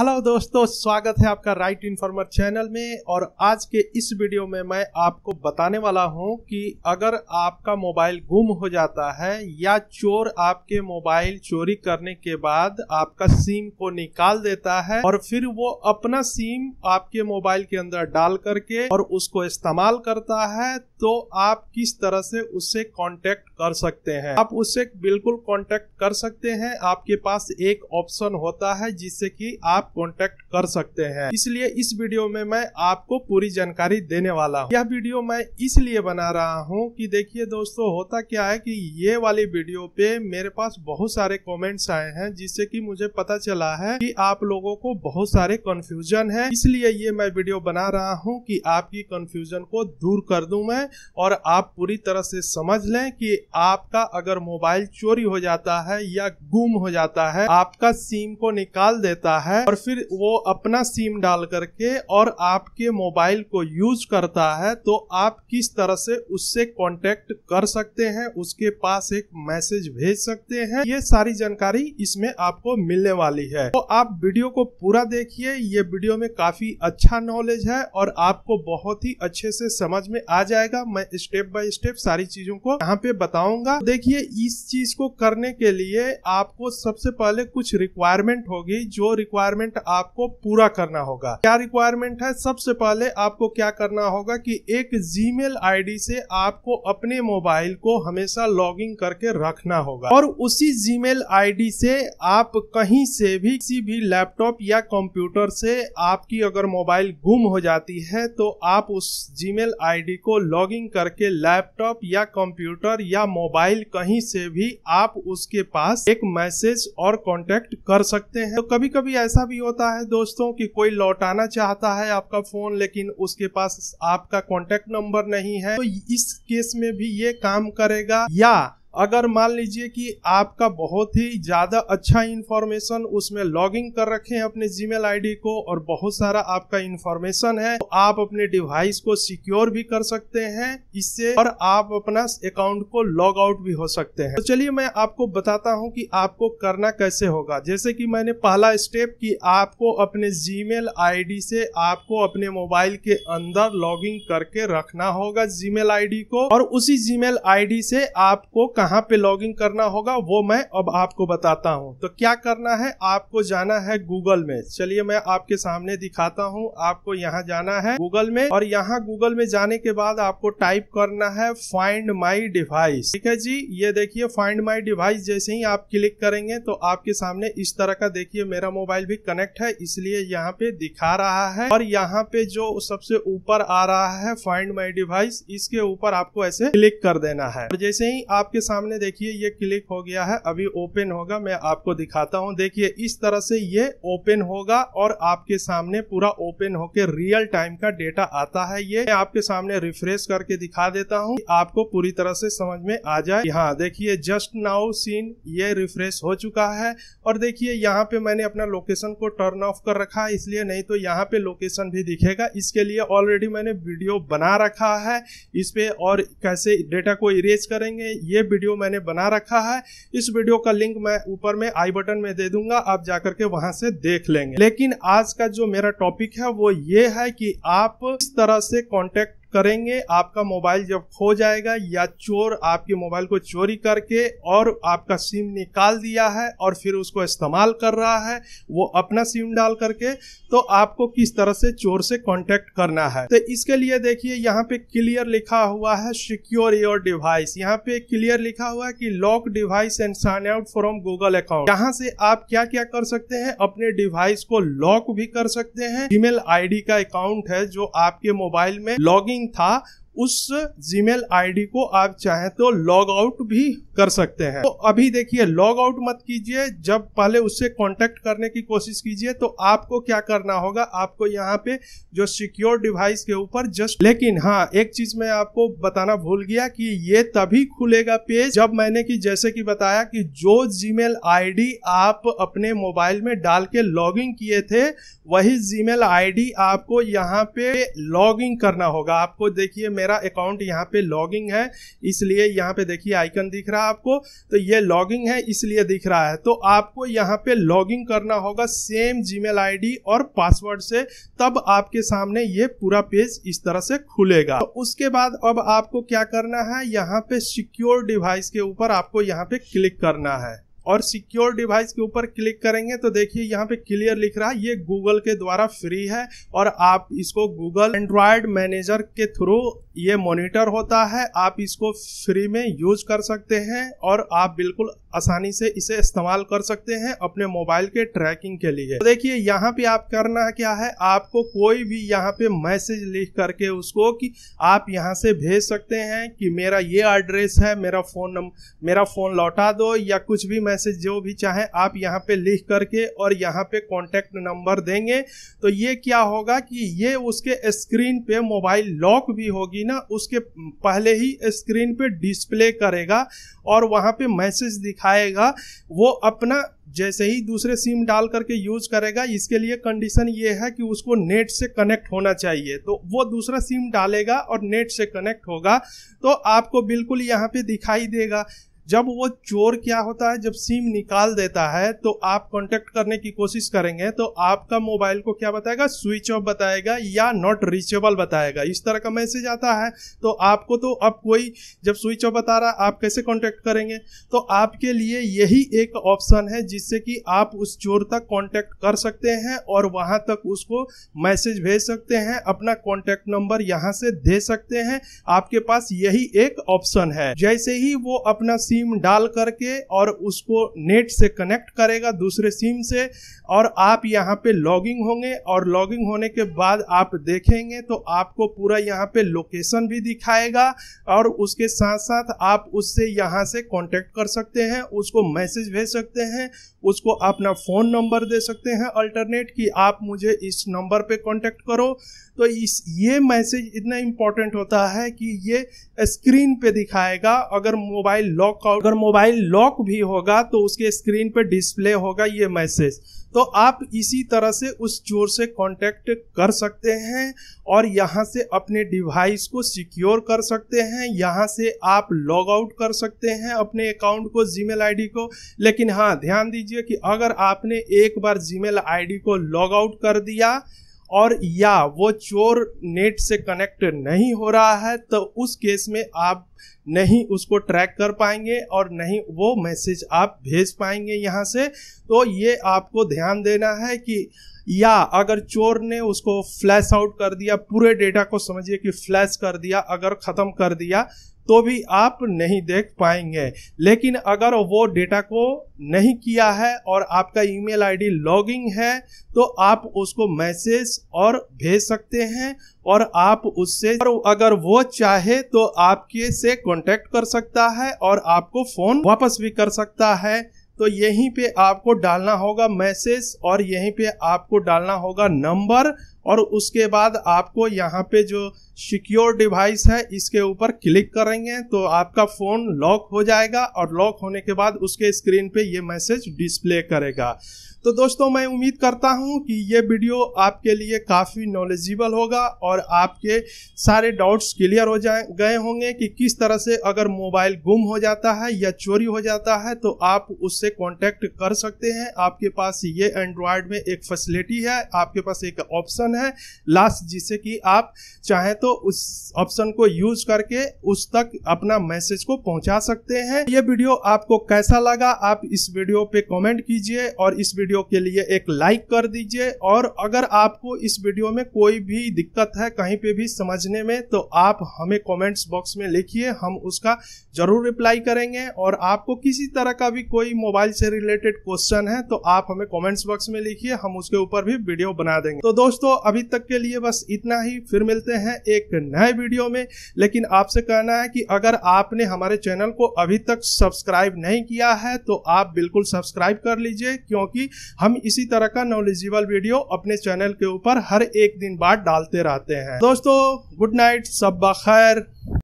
hello दोस्तों स्वागत है आपका राइट इन्फॉर्मर चैनल में और आज के इस वीडियो में मैं आपको बताने वाला हूं कि अगर आपका मोबाइल गुम हो जाता है या चोर आपके मोबाइल चोरी करने के बाद आपका सिम को निकाल देता है और फिर वो अपना सिम आपके मोबाइल के अंदर डाल करके और उसको इस्तेमाल करता है तो आप किस तरह से उससे कॉन्टेक्ट कर सकते हैं आप उससे बिल्कुल कॉन्टेक्ट कर सकते हैं आपके पास एक ऑप्शन होता है जिससे कि आप कॉन्टेक्ट कर सकते हैं इसलिए इस वीडियो में मैं आपको पूरी जानकारी देने वाला हूँ यह वीडियो मैं इसलिए बना रहा हूँ कि देखिए दोस्तों होता क्या है कि ये वाली वीडियो पे मेरे पास बहुत सारे कमेंट्स आए हैं जिससे कि मुझे पता चला है कि आप लोगों को बहुत सारे कंफ्यूजन है इसलिए ये मैं वीडियो बना रहा हूँ कि आपकी कंफ्यूजन को दूर कर दूं मैं और आप पूरी तरह से समझ लें कि आपका अगर मोबाइल चोरी हो जाता है या गुम हो जाता है आपका सिम को निकाल देता है और फिर वो अपना सिम डाल करके और आपके मोबाइल को यूज करता है तो आप किस तरह से उससे कांटेक्ट कर सकते हैं उसके पास एक मैसेज भेज सकते हैं ये सारी जानकारी इसमें आपको मिलने वाली है तो आप वीडियो को पूरा देखिए ये वीडियो में काफी अच्छा नॉलेज है और आपको बहुत ही अच्छे से समझ में आ जाएगा मैं स्टेप बाय स्टेप सारी चीजों को यहाँ पे बताऊंगा देखिए इस चीज को करने के लिए आपको सबसे पहले कुछ रिक्वायरमेंट होगी जो रिक्वायरमेंट रिक्वायरमेंट आपको पूरा करना होगा क्या रिक्वायरमेंट है सबसे पहले आपको क्या करना होगा कि एक जीमेल आईडी से आपको अपने मोबाइल को हमेशा लॉगिंग करके रखना होगा और उसी जीमेल आईडी से आप कहीं से भी किसी भी लैपटॉप या कंप्यूटर से आपकी अगर मोबाइल गुम हो जाती है तो आप उस जीमेल आईडी को लॉगिंग करके लैपटॉप या कंप्यूटर या मोबाइल कहीं से भी आप उसके पास एक मैसेज और कॉन्टेक्ट कर सकते हैं तो कभी कभी ऐसा भी होता है दोस्तों कि कोई लौटाना चाहता है आपका फ़ोन लेकिन उसके पास आपका कॉन्टेक्ट नंबर नहीं है तो इस केस में भी ये काम करेगा या अगर मान लीजिए कि आपका बहुत ही ज़्यादा अच्छा इन्फॉर्मेशन उसमें लॉगिंग कर रखे हैं अपने जीमेल मेल को और बहुत सारा आपका इन्फॉर्मेशन है तो आप अपने डिवाइस को सिक्योर भी कर सकते हैं इससे और आप अपना अकाउंट को लॉग आउट भी हो सकते हैं तो चलिए मैं आपको बताता हूँ कि आपको करना कैसे होगा जैसे कि मैंने पहला स्टेप कि आपको अपने जी मेल से आपको अपने मोबाइल के अंदर लॉगिंग करके रखना होगा जी मेल को और उसी जी मेल से आपको कहाँ पे लॉगिन करना होगा वो मैं अब आपको बताता हूँ तो क्या करना है आपको जाना है गूगल में चलिए मैं आपके सामने दिखाता हूँ आपको यहाँ जाना है गूगल में और यहाँ गूगल में जाने के बाद आपको टाइप करना है फाइंड माई डिवाइस ठीक है जी ये देखिए फाइंड माई डिवाइस जैसे ही आप क्लिक करेंगे तो आपके सामने इस तरह का देखिए मेरा मोबाइल भी कनेक्ट है इसलिए यहाँ पे दिखा रहा है और यहाँ पे जो सबसे ऊपर आ रहा है फाइंड माई डिवाइस इसके ऊपर आपको ऐसे क्लिक कर देना है और जैसे ही आपके सामने देखिए ये क्लिक हो गया है अभी ओपन होगा मैं आपको दिखाता हूँ देखिए इस तरह से ये ओपन होगा और आपके सामने पूरा ओपन होकर रियल टाइम का डेटा आता है ये मैं आपके सामने रिफ्रेश करके दिखा देता हूँ आपको पूरी तरह से समझ में आ जाए यहाँ देखिए जस्ट नाउ सीन ये रिफ्रेश हो चुका है और देखिए यहाँ पे मैंने अपना लोकेशन को टर्न ऑफ कर रखा है इसलिए नहीं तो यहाँ पे लोकेशन भी दिखेगा इसके लिए ऑलरेडी मैंने वीडियो बना रखा है इस पे और कैसे डेटा को इरेज करेंगे ये वीडियो मैंने बना रखा है इस वीडियो का लिंक मैं ऊपर में आई बटन में दे दूंगा आप जाकर के वहां से देख लेंगे लेकिन आज का जो मेरा टॉपिक है वो ये है कि आप इस तरह से कॉन्टेक्ट करेंगे आपका मोबाइल जब खो जाएगा या चोर आपके मोबाइल को चोरी करके और आपका सिम निकाल दिया है और फिर उसको इस्तेमाल कर रहा है वो अपना सिम डाल करके तो आपको किस तरह से चोर से कांटेक्ट करना है तो इसके लिए देखिए यहाँ पे क्लियर लिखा हुआ है सिक्योर योर डिवाइस यहाँ पे क्लियर लिखा हुआ है कि lock device and sign out from Google account यहाँ से आप क्या क्या कर सकते हैं अपने डिवाइस को लॉक भी कर सकते हैं ईमेल आईडी का अकाउंट है जो आपके मोबाइल में लॉगिंग था उस जीमेल आईडी को आप चाहे तो लॉग आउट भी कर सकते हैं तो अभी देखिए लॉग आउट मत कीजिए जब पहले उससे कांटेक्ट करने की कोशिश कीजिए तो आपको क्या करना होगा आपको यहाँ पे जो सिक्योर डिवाइस के ऊपर जस्ट लेकिन हाँ एक चीज मैं आपको बताना भूल गया कि ये तभी खुलेगा पेज जब मैंने कि जैसे कि बताया कि जो जीमेल आईडी आप अपने मोबाइल में डाल के लॉगिन किए थे वही जीमेल आईडी आपको यहाँ पे लॉगिन करना होगा आपको देखिए मेरा मेरा अकाउंट यहाँ पे लॉगिंग है इसलिए यहाँ पे देखिए आइकन दिख रहा है आपको तो ये लॉगिंग है इसलिए दिख रहा है तो आपको यहाँ पे लॉगिंग करना होगा सेम जीमेल आईडी और पासवर्ड से तब आपके सामने ये पूरा पेज इस तरह से खुलेगा तो उसके बाद अब आपको क्या करना है यहाँ पे सिक्योर डिवाइस के ऊपर आपको यहाँ पे क्लिक करना है और सिक्योर डिवाइस के ऊपर क्लिक करेंगे तो देखिए यहाँ पे क्लियर लिख रहा है ये गूगल के द्वारा फ्री है और आप इसको गूगल एंड्रॉयड मैनेजर के थ्रू ये मॉनिटर होता है आप इसको फ्री में यूज कर सकते हैं और आप बिल्कुल आसानी से इसे इस्तेमाल कर सकते हैं अपने मोबाइल के ट्रैकिंग के लिए तो देखिए यहाँ पे आप करना क्या है आपको कोई भी यहाँ पे मैसेज लिख करके उसको कि आप यहाँ से भेज सकते हैं कि मेरा ये एड्रेस है मेरा फ़ोन नंबर मेरा फ़ोन लौटा दो या कुछ भी मैसेज जो भी चाहे आप यहाँ पे लिख करके और यहाँ पे कॉन्टेक्ट नंबर देंगे तो ये क्या होगा कि ये उसके स्क्रीन पे मोबाइल लॉक भी होगी ना उसके पहले ही स्क्रीन पे डिस्प्ले करेगा और वहाँ पे मैसेज दिख दिखाएगा वो अपना जैसे ही दूसरे सिम डाल करके यूज करेगा इसके लिए कंडीशन ये है कि उसको नेट से कनेक्ट होना चाहिए तो वो दूसरा सिम डालेगा और नेट से कनेक्ट होगा तो आपको बिल्कुल यहाँ पे दिखाई देगा जब वो चोर क्या होता है जब सिम निकाल देता है तो आप कांटेक्ट करने की कोशिश करेंगे तो आपका मोबाइल को क्या बताएगा स्विच ऑफ बताएगा या नॉट रीचेबल बताएगा इस तरह का मैसेज आता है तो आपको तो अब कोई जब स्विच ऑफ बता रहा आप कैसे कॉन्टेक्ट करेंगे तो आपके लिए यही एक ऑप्शन है जिससे कि आप उस चोर तक कॉन्टैक्ट कर सकते हैं और वहाँ तक उसको मैसेज भेज सकते हैं अपना कॉन्टैक्ट नंबर यहाँ से दे सकते हैं आपके पास यही एक ऑप्शन है जैसे ही वो अपना सिम सिम डाल करके और उसको नेट से कनेक्ट करेगा दूसरे सिम से और आप यहाँ पे लॉगिंग होंगे और लॉगिंग होने के बाद आप देखेंगे तो आपको पूरा यहाँ पे लोकेशन भी दिखाएगा और उसके साथ साथ आप उससे यहाँ से कांटेक्ट कर सकते हैं उसको मैसेज भेज सकते हैं उसको अपना फ़ोन नंबर दे सकते हैं अल्टरनेट कि आप मुझे इस नंबर पर कॉन्टेक्ट करो तो इस ये मैसेज इतना इम्पोर्टेंट होता है कि ये स्क्रीन पे दिखाएगा अगर मोबाइल लॉक अगर मोबाइल लॉक भी होगा तो उसके स्क्रीन पे डिस्प्ले होगा ये मैसेज तो आप इसी तरह से उस चोर से कांटेक्ट कर सकते हैं और यहाँ से अपने डिवाइस को सिक्योर कर सकते हैं यहाँ से आप लॉग आउट कर सकते हैं अपने अकाउंट को जीमेल आईडी को लेकिन हाँ ध्यान दीजिए कि अगर आपने एक बार जीमेल आईडी को लॉग आउट कर दिया और या वो चोर नेट से कनेक्ट नहीं हो रहा है तो उस केस में आप नहीं उसको ट्रैक कर पाएंगे और नहीं वो मैसेज आप भेज पाएंगे यहाँ से तो ये आपको ध्यान देना है कि या अगर चोर ने उसको फ्लैश आउट कर दिया पूरे डेटा को समझिए कि फ्लैश कर दिया अगर ख़त्म कर दिया तो भी आप नहीं देख पाएंगे लेकिन अगर वो डेटा को नहीं किया है और आपका ईमेल आईडी लॉगिंग है तो आप उसको मैसेज और भेज सकते हैं और आप उससे अगर वो चाहे तो आपके से कांटेक्ट कर सकता है और आपको फ़ोन वापस भी कर सकता है तो यहीं पे आपको डालना होगा मैसेज और यहीं पे आपको डालना होगा नंबर और उसके बाद आपको यहाँ पे जो सिक्योर डिवाइस है इसके ऊपर क्लिक करेंगे तो आपका फ़ोन लॉक हो जाएगा और लॉक होने के बाद उसके स्क्रीन पे ये मैसेज डिस्प्ले करेगा तो दोस्तों मैं उम्मीद करता हूँ कि ये वीडियो आपके लिए काफ़ी नॉलेजिबल होगा और आपके सारे डाउट्स क्लियर हो जाए गए होंगे कि किस तरह से अगर मोबाइल गुम हो जाता है या चोरी हो जाता है तो आप उससे कांटेक्ट कर सकते हैं आपके पास ये एंड्रॉयड में एक फैसिलिटी है आपके पास एक ऑप्शन ऑप्शन है लास्ट जिससे कि आप चाहे तो उस ऑप्शन को यूज करके उस तक अपना मैसेज को पहुंचा सकते हैं ये वीडियो आपको कैसा लगा आप इस वीडियो पे कमेंट कीजिए और इस वीडियो के लिए एक लाइक कर दीजिए और अगर आपको इस वीडियो में कोई भी दिक्कत है कहीं पे भी समझने में तो आप हमें कमेंट्स बॉक्स में लिखिए हम उसका जरूर रिप्लाई करेंगे और आपको किसी तरह का भी कोई मोबाइल से रिलेटेड क्वेश्चन है तो आप हमें कमेंट्स बॉक्स में लिखिए हम उसके ऊपर भी वीडियो बना देंगे तो दोस्तों अभी तक के लिए बस इतना ही फिर मिलते हैं एक नए वीडियो में लेकिन आपसे कहना है कि अगर आपने हमारे चैनल को अभी तक सब्सक्राइब नहीं किया है तो आप बिल्कुल सब्सक्राइब कर लीजिए क्योंकि हम इसी तरह का नॉलेजिबल वीडियो अपने चैनल के ऊपर हर एक दिन बाद डालते रहते हैं दोस्तों गुड नाइट सब बखैर